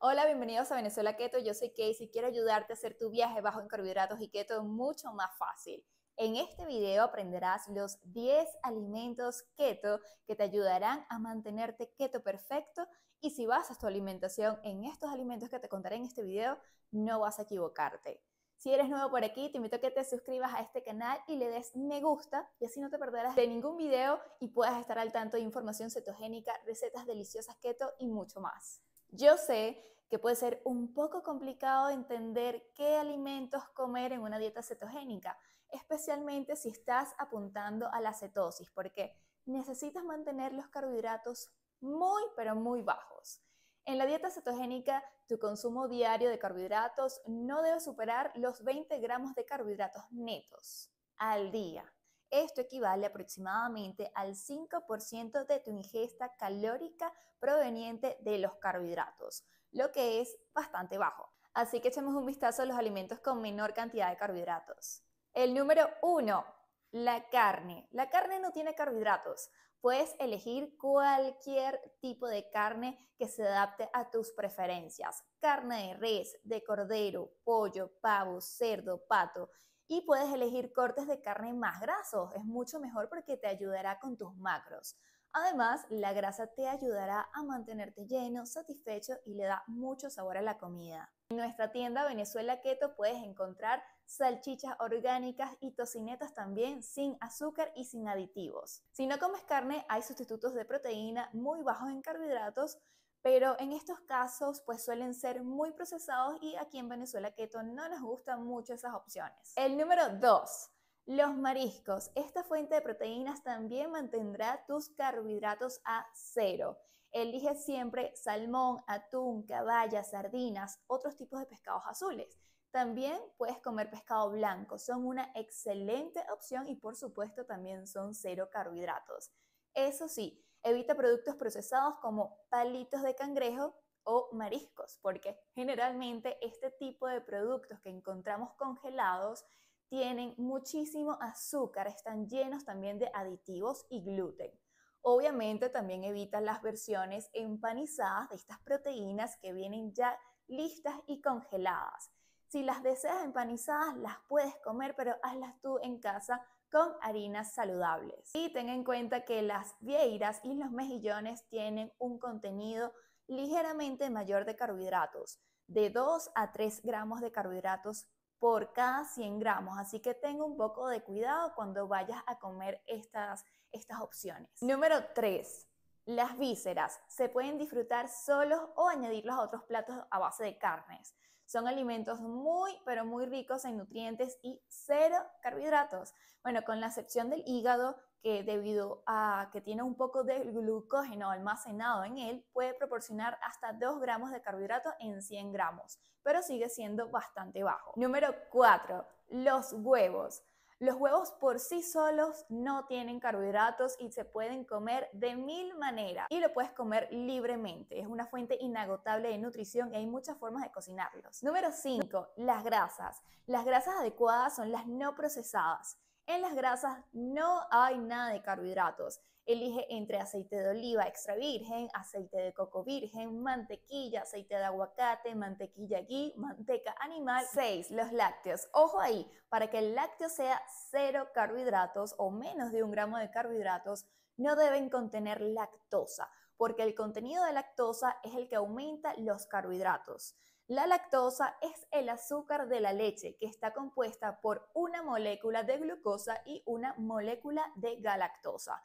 Hola, bienvenidos a Venezuela Keto. Yo soy Casey. Quiero ayudarte a hacer tu viaje bajo en carbohidratos y keto mucho más fácil. En este video aprenderás los 10 alimentos keto que te ayudarán a mantenerte keto perfecto y si basas tu alimentación en estos alimentos que te contaré en este video, no vas a equivocarte. Si eres nuevo por aquí, te invito a que te suscribas a este canal y le des me gusta y así no te perderás de ningún video y puedas estar al tanto de información cetogénica, recetas deliciosas keto y mucho más. Yo sé que puede ser un poco complicado entender qué alimentos comer en una dieta cetogénica, especialmente si estás apuntando a la cetosis, porque necesitas mantener los carbohidratos muy, pero muy bajos. En la dieta cetogénica, tu consumo diario de carbohidratos no debe superar los 20 gramos de carbohidratos netos al día. Esto equivale aproximadamente al 5% de tu ingesta calórica proveniente de los carbohidratos, lo que es bastante bajo. Así que echemos un vistazo a los alimentos con menor cantidad de carbohidratos. El número 1, la carne. La carne no tiene carbohidratos. Puedes elegir cualquier tipo de carne que se adapte a tus preferencias. Carne de res, de cordero, pollo, pavo, cerdo, pato y puedes elegir cortes de carne más grasos. Es mucho mejor porque te ayudará con tus macros. Además, la grasa te ayudará a mantenerte lleno, satisfecho y le da mucho sabor a la comida. En nuestra tienda Venezuela Keto puedes encontrar salchichas orgánicas y tocinetas también sin azúcar y sin aditivos. Si no comes carne, hay sustitutos de proteína muy bajos en carbohidratos pero en estos casos pues suelen ser muy procesados y aquí en Venezuela Keto no nos gustan mucho esas opciones. El número 2. Los mariscos. Esta fuente de proteínas también mantendrá tus carbohidratos a cero. Elige siempre salmón, atún, caballa, sardinas, otros tipos de pescados azules. También puedes comer pescado blanco, son una excelente opción y por supuesto también son cero carbohidratos. Eso sí, Evita productos procesados como palitos de cangrejo o mariscos, porque generalmente este tipo de productos que encontramos congelados tienen muchísimo azúcar, están llenos también de aditivos y gluten. Obviamente también evita las versiones empanizadas de estas proteínas que vienen ya listas y congeladas. Si las deseas empanizadas, las puedes comer, pero hazlas tú en casa con harinas saludables. Y ten en cuenta que las vieiras y los mejillones tienen un contenido ligeramente mayor de carbohidratos, de 2 a 3 gramos de carbohidratos por cada 100 gramos, así que tenga un poco de cuidado cuando vayas a comer estas, estas opciones. Número 3. Las vísceras se pueden disfrutar solos o añadirlos a otros platos a base de carnes. Son alimentos muy, pero muy ricos en nutrientes y cero carbohidratos. Bueno, con la excepción del hígado, que debido a que tiene un poco de glucógeno almacenado en él, puede proporcionar hasta 2 gramos de carbohidrato en 100 gramos, pero sigue siendo bastante bajo. Número 4. Los huevos. Los huevos por sí solos no tienen carbohidratos y se pueden comer de mil maneras y lo puedes comer libremente. Es una fuente inagotable de nutrición y hay muchas formas de cocinarlos. Número 5. Las grasas. Las grasas adecuadas son las no procesadas en las grasas no hay nada de carbohidratos. Elige entre aceite de oliva extra virgen, aceite de coco virgen, mantequilla, aceite de aguacate, mantequilla ghee, manteca animal. 6. Los lácteos. Ojo ahí, para que el lácteo sea cero carbohidratos o menos de un gramo de carbohidratos, no deben contener lactosa, porque el contenido de lactosa es el que aumenta los carbohidratos. La lactosa es el azúcar de la leche que está compuesta por una molécula de glucosa y una molécula de galactosa.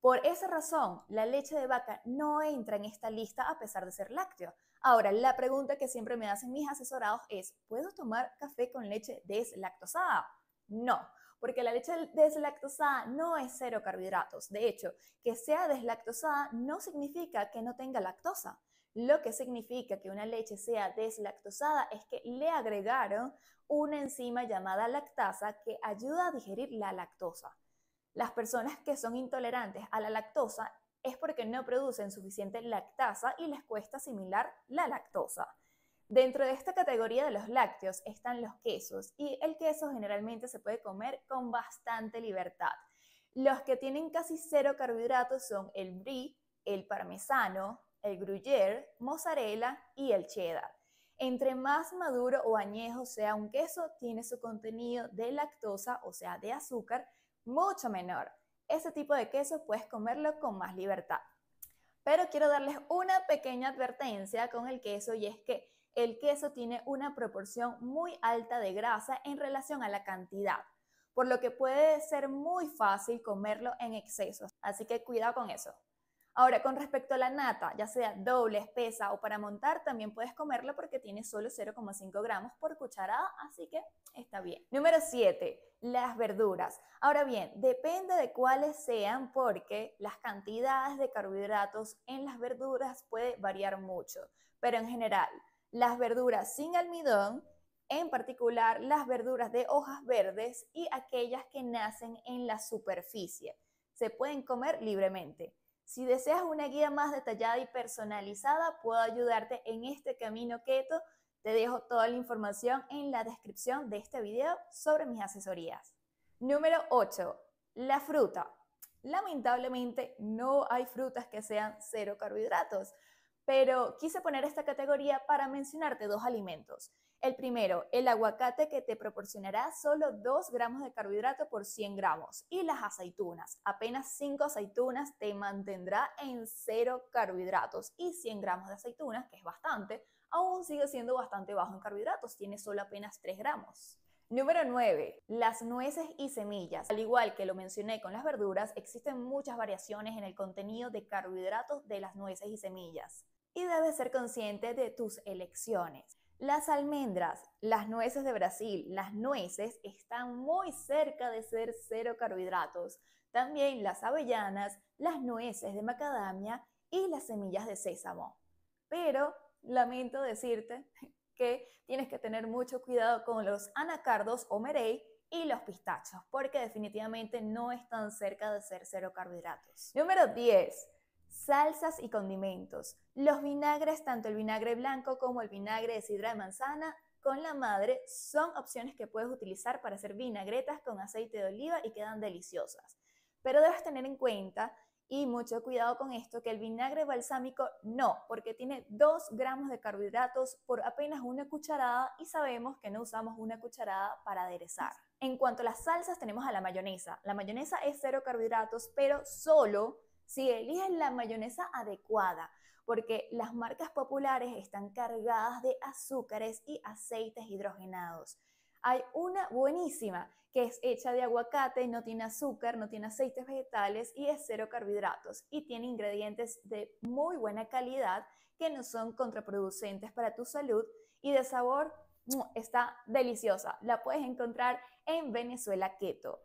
Por esa razón, la leche de vaca no entra en esta lista a pesar de ser lácteo. Ahora, la pregunta que siempre me hacen mis asesorados es, ¿puedo tomar café con leche deslactosada? No, porque la leche deslactosada no es cero carbohidratos. De hecho, que sea deslactosada no significa que no tenga lactosa. Lo que significa que una leche sea deslactosada es que le agregaron una enzima llamada lactasa que ayuda a digerir la lactosa. Las personas que son intolerantes a la lactosa es porque no producen suficiente lactasa y les cuesta asimilar la lactosa. Dentro de esta categoría de los lácteos están los quesos y el queso generalmente se puede comer con bastante libertad. Los que tienen casi cero carbohidratos son el brie, el parmesano, el gruyere, mozzarella y el cheddar. Entre más maduro o añejo sea un queso, tiene su contenido de lactosa, o sea, de azúcar, mucho menor. Este tipo de queso puedes comerlo con más libertad. Pero quiero darles una pequeña advertencia con el queso y es que el queso tiene una proporción muy alta de grasa en relación a la cantidad, por lo que puede ser muy fácil comerlo en exceso. Así que cuidado con eso. Ahora, con respecto a la nata, ya sea doble, espesa o para montar, también puedes comerla porque tiene solo 0,5 gramos por cucharada, así que está bien. Número 7, las verduras. Ahora bien, depende de cuáles sean porque las cantidades de carbohidratos en las verduras puede variar mucho, pero en general, las verduras sin almidón, en particular las verduras de hojas verdes y aquellas que nacen en la superficie, se pueden comer libremente si deseas una guía más detallada y personalizada, puedo ayudarte en este camino keto. Te dejo toda la información en la descripción de este video sobre mis asesorías. Número 8. La fruta. Lamentablemente no hay frutas que sean cero carbohidratos pero quise poner esta categoría para mencionarte dos alimentos. El primero, el aguacate que te proporcionará solo 2 gramos de carbohidratos por 100 gramos. Y las aceitunas, apenas 5 aceitunas te mantendrá en 0 carbohidratos. Y 100 gramos de aceitunas, que es bastante, aún sigue siendo bastante bajo en carbohidratos, tiene solo apenas 3 gramos. Número 9. Las nueces y semillas. Al igual que lo mencioné con las verduras, existen muchas variaciones en el contenido de carbohidratos de las nueces y semillas y debes ser consciente de tus elecciones. Las almendras, las nueces de Brasil, las nueces están muy cerca de ser cero carbohidratos. También las avellanas, las nueces de macadamia y las semillas de sésamo. Pero lamento decirte que tienes que tener mucho cuidado con los anacardos o merey y los pistachos, porque definitivamente no están cerca de ser cero carbohidratos. Número 10 salsas y condimentos. Los vinagres, tanto el vinagre blanco como el vinagre de sidra de manzana con la madre, son opciones que puedes utilizar para hacer vinagretas con aceite de oliva y quedan deliciosas. Pero debes tener en cuenta y mucho cuidado con esto, que el vinagre balsámico no, porque tiene 2 gramos de carbohidratos por apenas una cucharada y sabemos que no usamos una cucharada para aderezar. En cuanto a las salsas, tenemos a la mayonesa. La mayonesa es cero carbohidratos, pero solo si eligen la mayonesa adecuada, porque las marcas populares están cargadas de azúcares y aceites hidrogenados. Hay una buenísima que es hecha de aguacate, no tiene azúcar, no tiene aceites vegetales y es cero carbohidratos y tiene ingredientes de muy buena calidad que no son contraproducentes para tu salud y de sabor está deliciosa. La puedes encontrar en Venezuela Keto.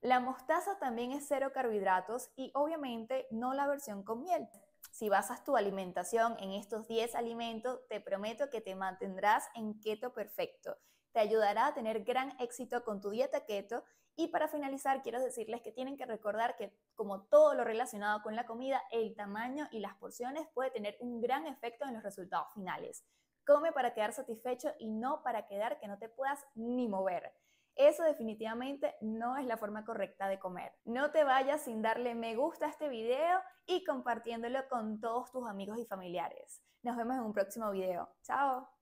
La mostaza también es cero carbohidratos y obviamente no la versión con miel. Si basas tu alimentación en estos 10 alimentos, te prometo que te mantendrás en keto perfecto. Te ayudará a tener gran éxito con tu dieta keto. Y para finalizar, quiero decirles que tienen que recordar que como todo lo relacionado con la comida, el tamaño y las porciones puede tener un gran efecto en los resultados finales. Come para quedar satisfecho y no para quedar que no te puedas ni mover. Eso definitivamente no es la forma correcta de comer. No te vayas sin darle me gusta a este video y compartiéndolo con todos tus amigos y familiares. Nos vemos en un próximo video. Chao.